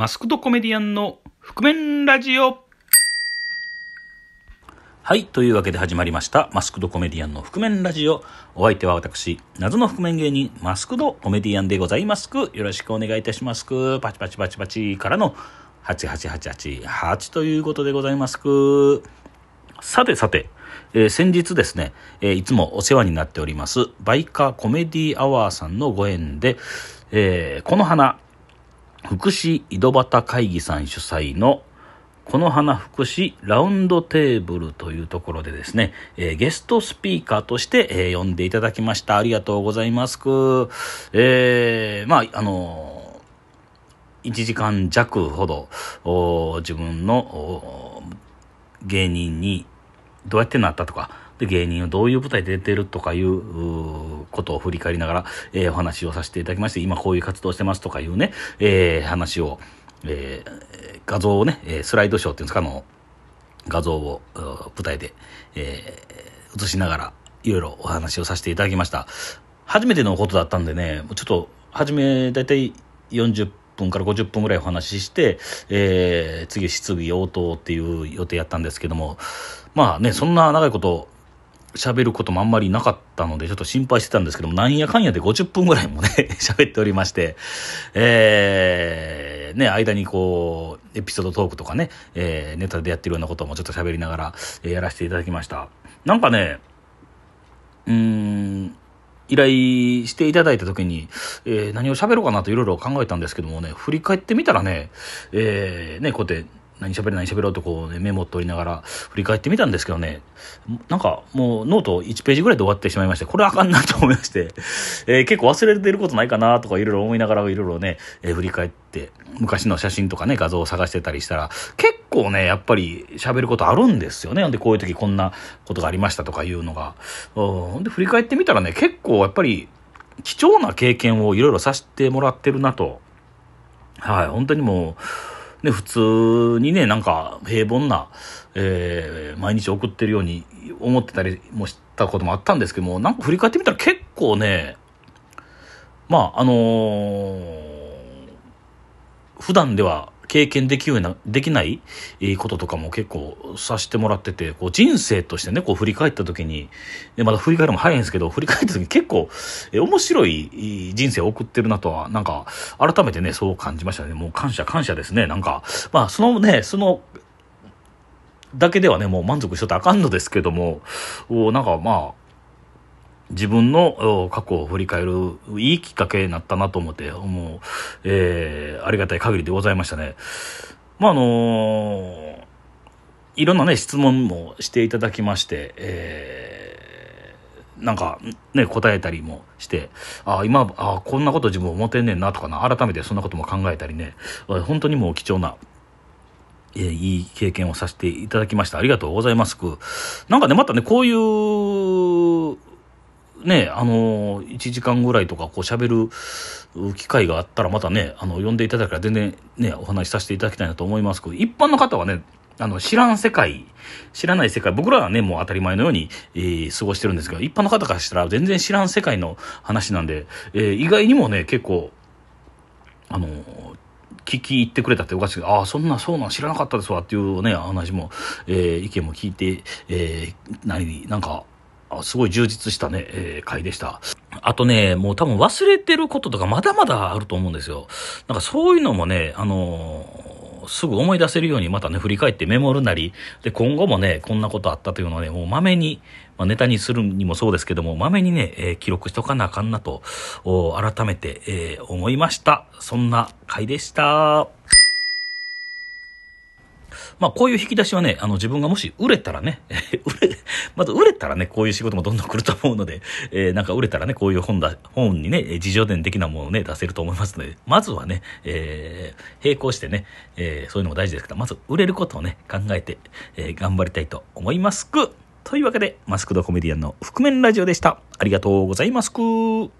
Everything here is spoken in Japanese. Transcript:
マスクドコメディアンの覆面ラジオはい。というわけで始まりました。マスクドコメディアンの覆面ラジオ。お相手は私、謎の覆面芸人、マスクドコメディアンでございますく。よろしくお願いいたしますく。パチパチパチパチからの88888ということでございますく。さてさて、えー、先日ですね、えー、いつもお世話になっております、バイカーコメディアワーさんのご縁で、えー、この花、福祉井戸端会議さん主催のこの花福祉ラウンドテーブルというところでですね、えー、ゲストスピーカーとして、えー、呼んでいただきました。ありがとうございますく。えー、まあ、あのー、1時間弱ほど自分の芸人にどうやってなったとかで、芸人をどういう舞台で出てるとかいう、ことを振り返りながら、えー、お話をさせていただきまして、今こういう活動してますとかいうね、えー、話を、えー、画像をね、えスライドショーっていうんですか、あの、画像を舞台で、え映しながら、いろいろお話をさせていただきました。初めてのことだったんでね、ちょっと、初め、大体たい40分から50分ぐらいお話しして、えー、次質疑応答っていう予定やったんですけどもまあねそんな長いこと喋ることもあんまりなかったので、ちょっと心配してたんですけども、なんやかんやで50分ぐらいもね 喋っておりまして、えー、ね、間にこう、エピソードトークとかね、えー、ネタでやってるようなこともちょっと喋りながら、えー、やらせていただきました。なんかね、うーん、依頼していただいた時に、えー、何を喋ろうかなといろいろ考えたんですけどもね、振り返ってみたらね、えー、ね、こうやって、何喋る何喋ろうとこう、ね、メモを取りながら振り返ってみたんですけどね、なんかもうノート1ページぐらいで終わってしまいまして、これあかんなと思いまして、えー、結構忘れてることないかなとかいろいろ思いながらいろいろね、えー、振り返って、昔の写真とかね、画像を探してたりしたら、結構ね、やっぱり喋ることあるんですよね。ほんで、こういう時こんなことがありましたとかいうのが。ほんで、振り返ってみたらね、結構やっぱり、貴重な経験をいろいろさせてもらってるなと。はい、本当にもう、ね、普通にね、なんか平凡な、えー、毎日送ってるように思ってたりもしたこともあったんですけども、なんか振り返ってみたら結構ね、まあ、あのー、普段では経験できるようなできないこととかも結構させてもらっててこう人生としてねこう振り返った時にでまだ振り返るのも早いんですけど振り返った時に結構面白い人生を送ってるなとはなんか改めてねそう感じましたねもう感謝感謝ですねなんかまあそのねそのだけではねもう満足しとったらあかんのですけどもおなんかまあ自分の過去を振り返るいいきっかけになったなと思って、もう、えー、ありがたい限りでございましたね。まあ、あのー、いろんなね、質問もしていただきまして、えー、なんかね、答えたりもして、あ今、あこんなこと自分思ってんねんなとかな、改めてそんなことも考えたりね、本当にもう貴重なえいい経験をさせていただきました。ありがとうございます。なんかね、またね、こういうね、あの1時間ぐらいとかこう喋る機会があったらまたね、あの、呼んでいただけたら全然ね、お話しさせていただきたいなと思いますけど、一般の方はね、あの、知らん世界、知らない世界、僕らはね、もう当たり前のように、えー、過ごしてるんですけど、一般の方からしたら全然知らん世界の話なんで、えー、意外にもね、結構、あの聞き入ってくれたっておかしいああ、そんな、そうなん知らなかったですわっていうね、話も、えー、意見も聞いて、えー、何、なんか、あすごい充実したね、えー、回でした。あとね、もう多分忘れてることとかまだまだあると思うんですよ。なんかそういうのもね、あのー、すぐ思い出せるようにまたね、振り返ってメモるなり、で、今後もね、こんなことあったというのはね、もうまめに、まあ、ネタにするにもそうですけども、まめにね、えー、記録しとかなあかんなと、改めて、えー、思いました。そんな回でした。まあ、こういう引き出しはね、あの、自分がもし売れたらね、売れ、まず売れたらね、こういう仕事もどんどん来ると思うので、えー、なんか売れたらね、こういう本だ、本にね、自助伝的なものをね、出せると思いますので、まずはね、えー、並行してね、えー、そういうのも大事ですけど、まず売れることをね、考えて、えー、頑張りたいと思いますく。というわけで、マスクドコメディアンの覆面ラジオでした。ありがとうございますく。